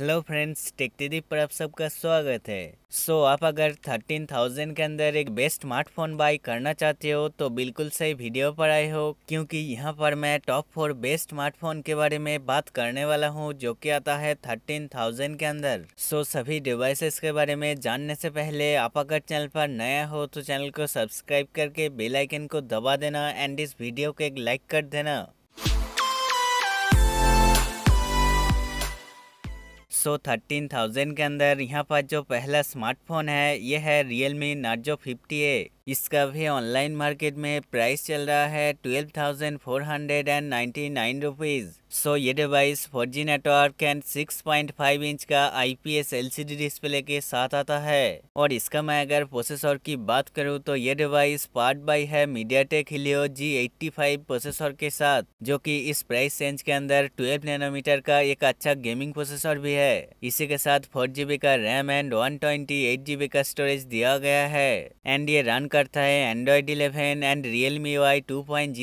hello friends टेक्टीदीप पर आप सबका स्वागत है सो so, आप अगर थर्टीन थाउजेंड के अंदर एक बेस्ट स्मार्टफोन बाई करना चाहते हो तो बिल्कुल सही वीडियो पर आए हो क्योंकि यहाँ पर मैं टॉप फोर बेस्ट स्मार्टफोन के बारे में बात करने वाला हूँ जो कि आता है थर्टीन थाउजेंड के अंदर सो so, सभी डिवाइसेस के बारे में जानने से पहले आप अगर चैनल पर नया हो तो चैनल को सब्सक्राइब करके बेलाइकन को दबा देना एंड इस वीडियो को एक लाइक कर देना सौ थर्टीन थाउजेंड के अंदर यहाँ पर जो पहला स्मार्टफोन है ये है Realme Narzo fifty A इसका भी ऑनलाइन मार्केट में प्राइस चल रहा है twelve thousand four hundred and ninety nine rupees so ये device four G network and six point five inch का I P S L C D display के साथ आता है और इसका मैं अगर प्रोसेसर की बात करूँ तो ये डिवाइस पार्ट बाई है MediaTek Helio G eighty five processor के साथ जो कि इस प्राइस रेंज के अंदर ट्वेल्व नैनोमीटर का एक अच्छा गेमिंग प्रोसेसर भी है इसी के साथ फोर जी बी का RAM and one twenty eight G B का स्टोरेज दिया गया है एंड ये रन करता है Android 11 and Realme UI two point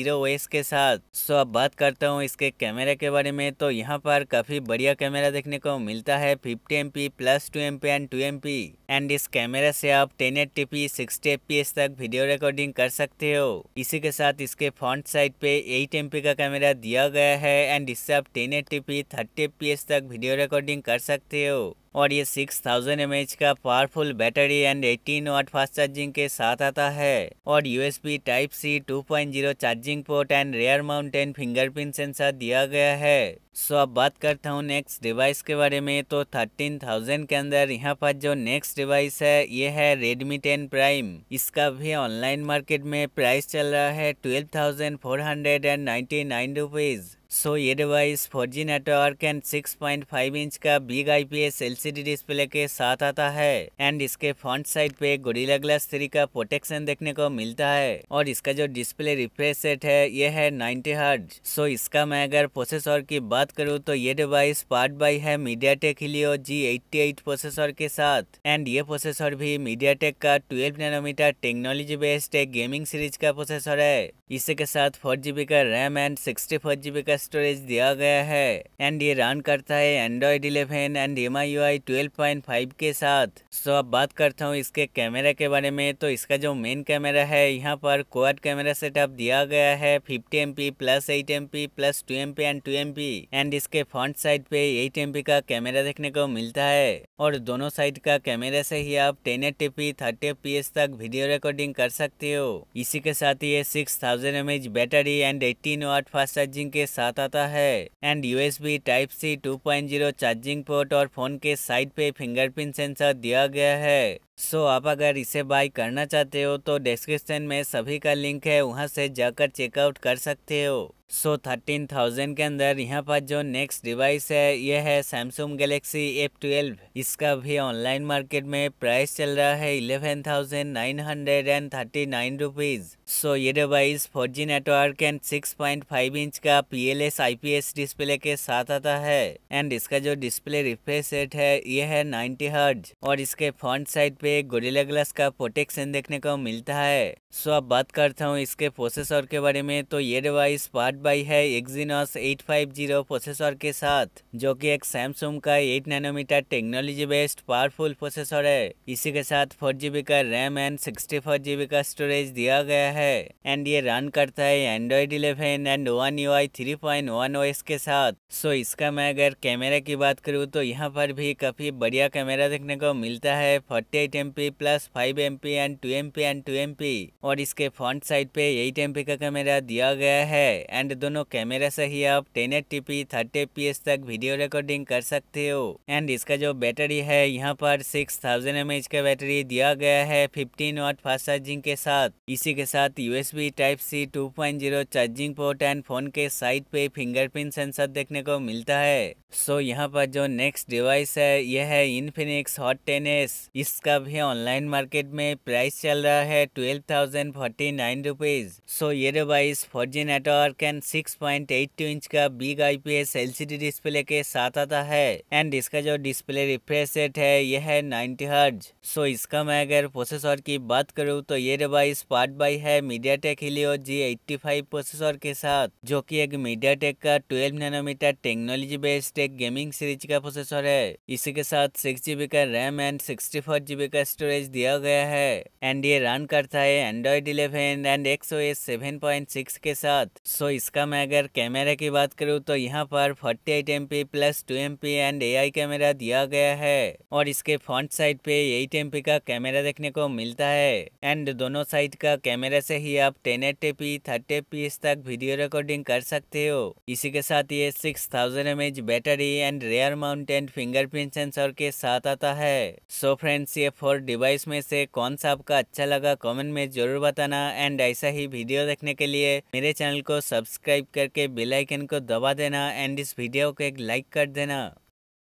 के साथ सो अब बात करता हूँ इसके कैमरा के बारे में तो यहाँ पर काफ़ी बढ़िया कैमरा देखने को मिलता है fifty M P plus two M P and two M P and इस कैमरा से आप ten at T P sixty F P S तक वीडियो रिकॉर्डिंग कर सकते हो इसी के साथ इसके फ्रंट साइड पे एट एम पी का कैमरा दिया गया है एंड इससे आप ten at T P thirty F P S तक वीडियो रिकॉर्डिंग कर सकते हो और ये 6000 थाउजेंड का powerful battery and 18 watt fast charging के साथ आता है और USB type C 2.0 charging port and rear mounted fingerprint sensor दिया गया है सो अब बात करता हूँ नेक्स्ट डिवाइस के बारे में तो थर्टीन थाउजेंड के अंदर यहाँ पर जो नेक्स्ट डिवाइस है ये है रेडमी टेन प्राइम इसका भी ऑनलाइन मार्केट में प्राइस चल रहा है twelve thousand four hundred and ninety nine rupees so ये device 4G network and 6.5 inch का बिग आईपीएस एलसीडी डिस्प्ले के साथ आता है एंड इसके फ्रंट साइड पे गोरिल्ला ग्लास थ्री का प्रोटेक्शन देखने को मिलता है और इसका जो डिस्प्ले रिफ्रेश रेट है ये है 90 हर्ट्ज सो इसका मैं अगर प्रोसेसर की बात बात करूँ तो ये डिवाइस पार्ट बाई है MediaTek Helio G eighty processor के साथ एंड ये प्रोसेसर भी मीडिया टेक का ट्वेल्व नैनोमीटर टेक्नोलॉजी बेस्ड एक गेमिंग सीरीज का प्रोसेसर है इसी के साथ फोर जीबी का RAM and sixty four GB का स्टोरेज दिया गया है एंड ये रन करता है Android eleven and M I U I twelve point five के साथ सो अब बात करता हूँ इसके कैमरा के बारे में तो इसका जो मेन कैमरा है यहाँ पर क्वाड कैमरा सेटअप दिया गया है fifty M P plus eight M P plus two M P and two M P and इसके फ्रंट साइड पे एट एम का कैमरा देखने को मिलता है और दोनों साइड का कैमरा से ही आप ten eight TP thirty P तक वीडियो रिकॉर्डिंग कर सकते हो इसी के साथ ये six thousand M H battery and eighteen watt fast charging के साथ आता है and USB type C 2.0 charging port और फोन के साइड पे फिंगरप्रिंट सेंसर दिया गया है सो so, आप अगर इसे बाय करना चाहते हो तो डिस्क्रिप्शन में सभी का लिंक है वहां से जाकर चेकआउट कर सकते हो सो थर्टीन थाउजेंड के अंदर यहाँ पर जो नेक्स्ट डिवाइस है यह है सैमसंग गैलेक्सी F12 इसका भी ऑनलाइन मार्केट में प्राइस चल रहा है eleven thousand nine hundred and thirty nine rupees so ये device four G network and six point five inch का P L S I P S display के साथ आता है एंड इसका जो डिस्प्ले रिफ्रेश रेट है यह है नाइन्टी हर्ज और इसके फ्रंट साइड पे एक गोरिल्ला ग्लास का प्रोटेक्शन देखने को मिलता है सो अब बात करता हूँ इसके प्रोसेसर के बारे में तो ये डिवाइस पार्ट बाई है एक्जीनस 850 प्रोसेसर के साथ जो कि एक सैमसंग का 8 nanometre technology based powerful processor है इसी के साथ फोर का रैम एंड सिक्सटी का स्टोरेज दिया गया है एंड ये रन करता है Android eleven and one UI आई थ्री के साथ सो इसका मैं अगर कैमरा की बात करूँ तो यहाँ पर भी काफ़ी बढ़िया कैमरा देखने को मिलता है forty eight M P plus five M P and two M P and two M P और इसके फ्रंट साइड पे एट एम पी का कैमरा दिया गया है एंड दोनों कैमरा से ही आप ten at T P thirty P S तक वीडियो रिकॉर्डिंग कर सकते हो एंड इसका जो बैटरी है यहाँ पर सिक्स थाउजेंड एम एच का बैटरी दिया गया है फिफ्टीन वॉट फास्ट चार्जिंग के साथ इसी के साथ USB type C two point zero charging port and phone के साइड पे फिंगरप्रिंट सेंसर देखने को मिलता है सो so, यहाँ पर जो नेक्स्ट डिवाइस है यह है इनफिनिक्स हॉट टेन इसका अभी ऑनलाइन मार्केट में प्राइस चल रहा है twelve thousand forty nine rupees so ये device four G network and six point eight two inch का big I P S L C D display के साथ आता है एंड इसका जो डिस्प्ले रिफ्रेश रेट है यह है नाइनटी हर्ज सो इसका मैं अगर प्रोसेसर की बात करूँ तो ये डिवाइस पार्ट बाई है MediaTek Helio G eighty five processor के साथ जो की एक मीडिया टेक का ट्वेल्व नैनोमीटर टेक्नोलॉजी बेस्ड एक गेमिंग सीरीज का प्रोसेसर है इसी के साथ सिक्स जीबी का RAM and sixty four GB का स्टोरेज दिया गया है एंड ये रन करता है Android eleven and X O S seven point six के साथ सो इसका मैं अगर कैमरा की बात करूँ तो यहाँ पर forty eight M P plus two M P and A I camera दिया गया है और इसके फ्रंट साइड पे एट एम पी का कैमरा देखने को मिलता है एंड दोनों साइड का कैमरा से ही आप ten eight P thirty P तक वीडियो रिकॉर्डिंग कर सकते हो इसी के साथ ये six thousand M H battery and rear mounted fingerprint sensor के साथ आता है सो so, फ्रेंड्स ये फोर डिवाइस में से कौन सा आपका अच्छा लगा कमेंट में जरूर बताना एंड ऐसा ही वीडियो देखने के लिए मेरे चैनल को सब्सक्राइब करके बेल आइकन को दबा देना एंड इस वीडियो को एक लाइक कर देना